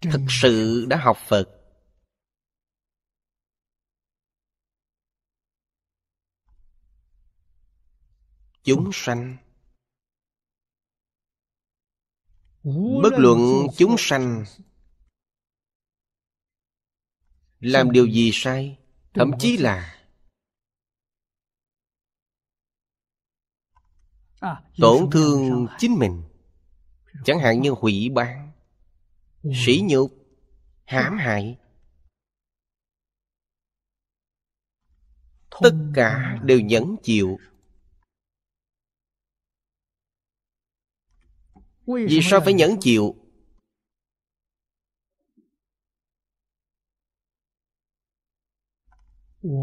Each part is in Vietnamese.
thực sự đã học phật chúng sanh bất luận chúng sanh làm điều gì sai thậm chí là à, tổn thương chính mình chẳng hạn như hủy bán sỉ nhục hãm hại tất cả đều nhẫn chịu vì sao phải nhẫn chịu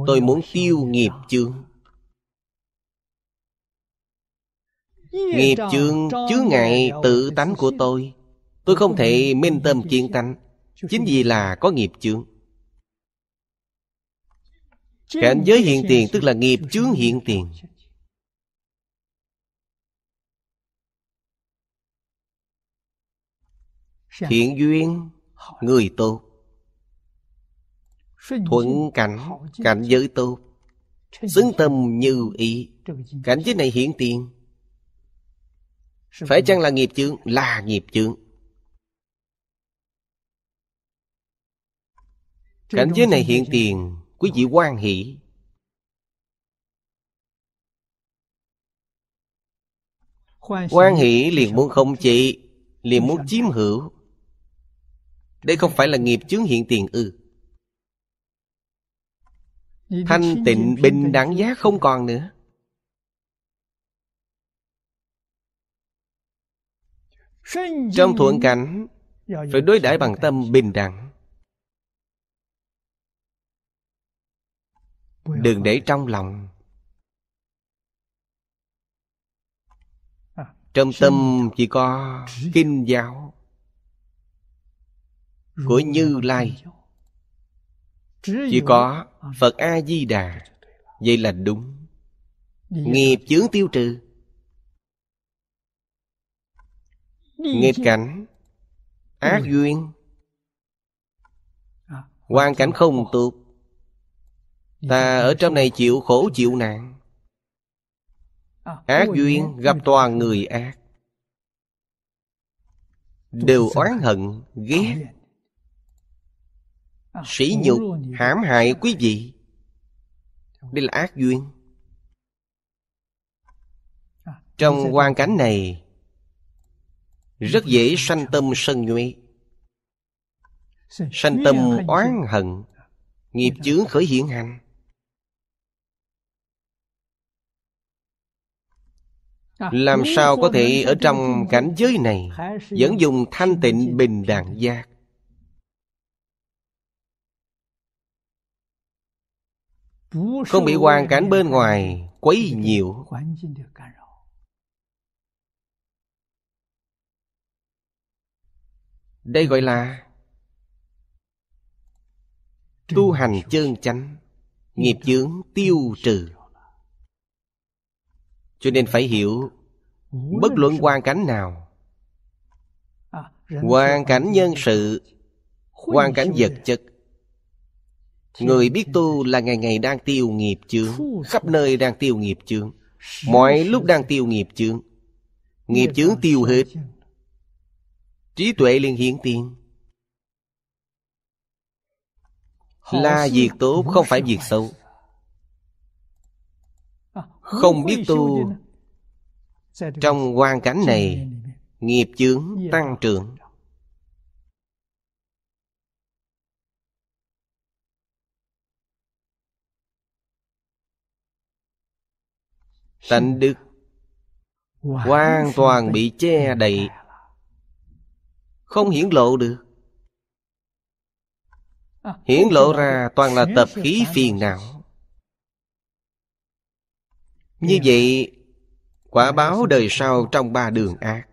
tôi muốn tiêu nghiệp chướng nghiệp chướng chứa ngại tự tánh của tôi Tôi không thể minh tâm kiên tánh Chính vì là có nghiệp chướng Cảnh giới hiện tiền tức là nghiệp chướng hiện tiền Thiện duyên Người tốt Thuận cảnh Cảnh giới tốt Xứng tâm như ý Cảnh giới này hiện tiền Phải chăng là nghiệp chướng Là nghiệp chướng Cảnh giới này hiện tiền Quý vị quan hỷ Quan hỷ liền muốn không chị Liền muốn chiếm hữu Đây không phải là nghiệp chướng hiện tiền ư Thanh tịnh bình đẳng giá không còn nữa Trong thuận cảnh Phải đối đãi bằng tâm bình đẳng đừng để trong lòng à, trong tâm chỉ có kinh giáo của như lai chỉ có phật a di đà vậy là đúng nghiệp chướng tiêu trừ nghịch cảnh ác duyên à, hoàn cảnh không tốt Ta dạ, dạ, ở dạ. trong này chịu khổ chịu nạn à, Ác duyên gặp toàn người ác Đều oán hận, ghét Sỉ à, nhục, hãm hại quý vị Đây là ác duyên à, Trong quan cảnh này Rất dễ sanh tâm sân nhuệ Sanh tâm oán hận Nghiệp chướng khởi hiện hành À, làm sao có thể ở trong cảnh giới này vẫn dùng thanh tịnh bình đẳng giác không bị hoàn cảnh bên ngoài quấy nhiều đây gọi là tu hành chân chánh nghiệp chướng tiêu trừ cho nên phải hiểu bất luận quan cảnh nào à, hoàn cảnh nhân sự hoàn cảnh vật chất người biết tu là ngày ngày đang tiêu nghiệp chướng khắp nơi đang tiêu nghiệp chướng mọi lúc đang tiêu nghiệp chướng nghiệp chướng tiêu hết trí tuệ liền hiển tiền là việc tốt không phải việc xấu không biết tu trong hoàn cảnh này nghiệp chướng tăng trưởng tánh đức hoàn toàn bị che đậy không hiển lộ được à, hiển lộ ra toàn là tập khí phiền não như dạ. vậy Quả dạ, báo đời sau trong ba đường ác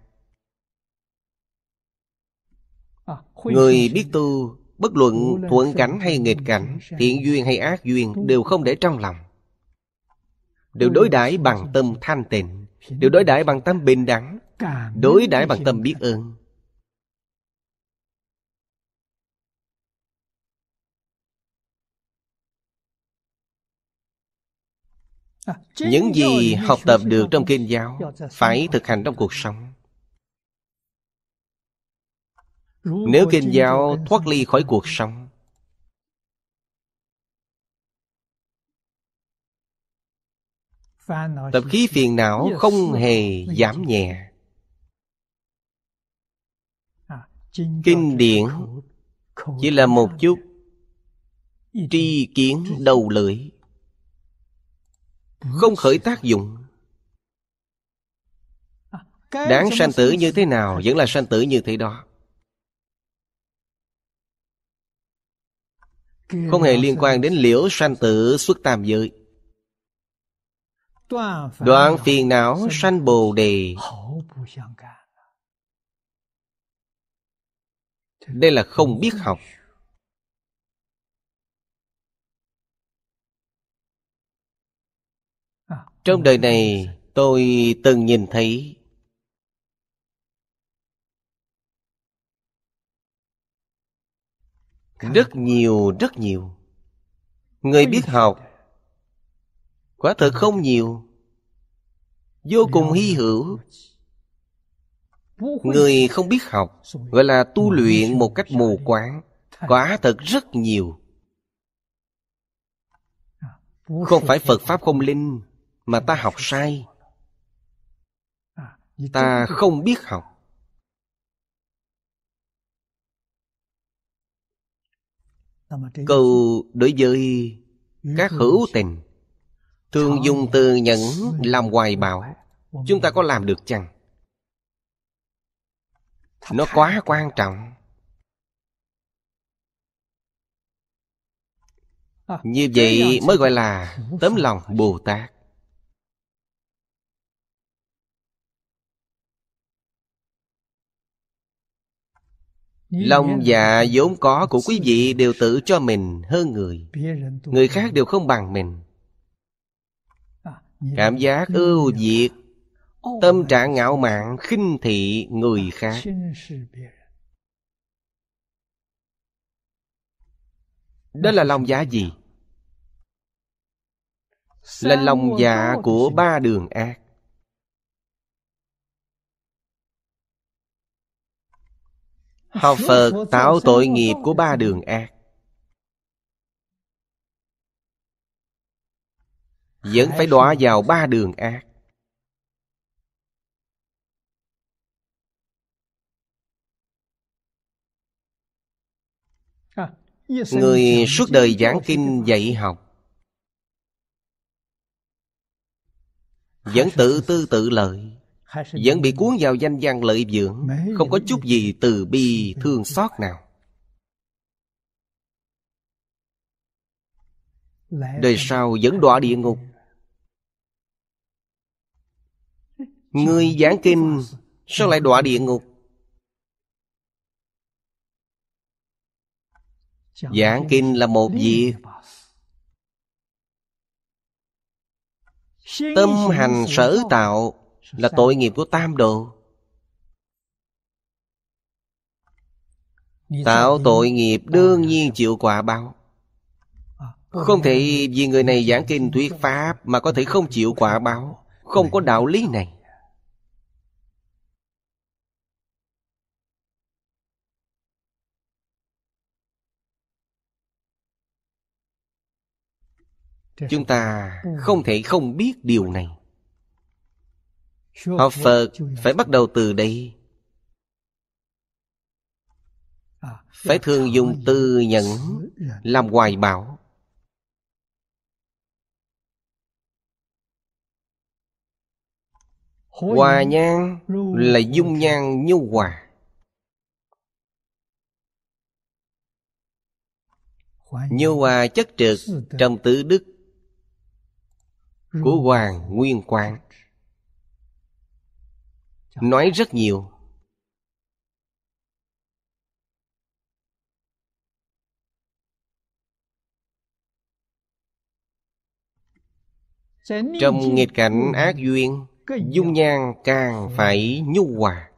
à, Người biết tu Bất luận thuận cảnh hay nghịch cảnh Thiện duyên hay ác duyên Đều không để trong lòng Đều đối đãi bằng tâm thanh tịnh Đều đối đãi bằng tâm bình đẳng Đối đãi bằng tâm biết ơn những gì học tập được trong kinh giáo phải thực hành trong cuộc sống nếu kinh giáo thoát ly khỏi cuộc sống tập khí phiền não không hề giảm nhẹ à, kinh điển chỉ là một chút tri kiến đầu lưỡi không khởi tác dụng đáng sanh tử như thế nào vẫn là sanh tử như thế đó không hề liên quan đến liễu sanh tử xuất tam giới đoạn phiền não sanh bồ đề đây là không biết học Trong đời này tôi từng nhìn thấy Rất nhiều, rất nhiều Người biết học Quả thật không nhiều Vô cùng hy hữu Người không biết học Gọi là tu luyện một cách mù quáng Quả thật rất nhiều Không phải Phật Pháp không linh mà ta học sai ta không biết học câu đối với các hữu tình thường dùng từ nhẫn làm hoài bạo chúng ta có làm được chăng nó quá quan trọng như vậy mới gọi là tấm lòng bồ tát Lòng dạ vốn có của quý vị đều tự cho mình hơn người Người khác đều không bằng mình à, Cảm giác ưu việt Tâm trạng ngạo mạn khinh thị người à, khác Đó là lòng dạ gì? Là lòng dạ của ba đường ác Học Phật tạo tội nghiệp của ba đường ác Vẫn phải đọa vào ba đường ác Người suốt đời giảng kinh dạy học Vẫn tự tư tự lợi vẫn bị cuốn vào danh gian lợi dưỡng không có chút gì từ bi thương xót nào đời sau vẫn đọa địa ngục người giảng kinh sao lại đọa địa ngục giảng kinh là một việc tâm hành sở tạo là tội nghiệp của tam đồ tạo tội nghiệp đương nhiên chịu quả báo à, không thể vì người này giảng kinh thuyết pháp mà có thể không chịu quả báo không có đạo lý này chúng ta không thể không biết điều này Học ờ, Phật phải bắt đầu từ đây à, Phải thường dùng từ nhẫn Làm hoài bảo Hòa nhang là dung nhang nhu hòa Nhu hòa chất trực trong tứ đức Của Hoàng Nguyên Quang nói rất nhiều trong nghịch cảnh ác duyên dung nhan càng phải nhu hòa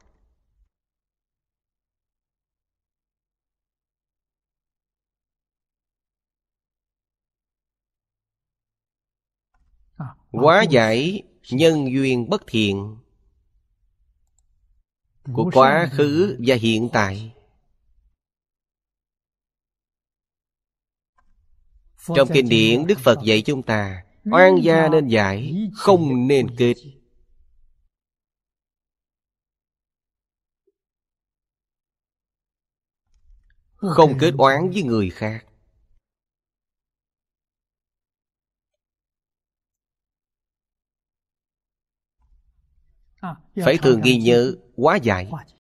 à, à, quá giải nhân duyên bất thiện của quá khứ và hiện tại trong kinh điển đức phật dạy chúng ta oan gia nên giải không nên kết không kết oán với người khác À, phải thường ghi nhớ quá dài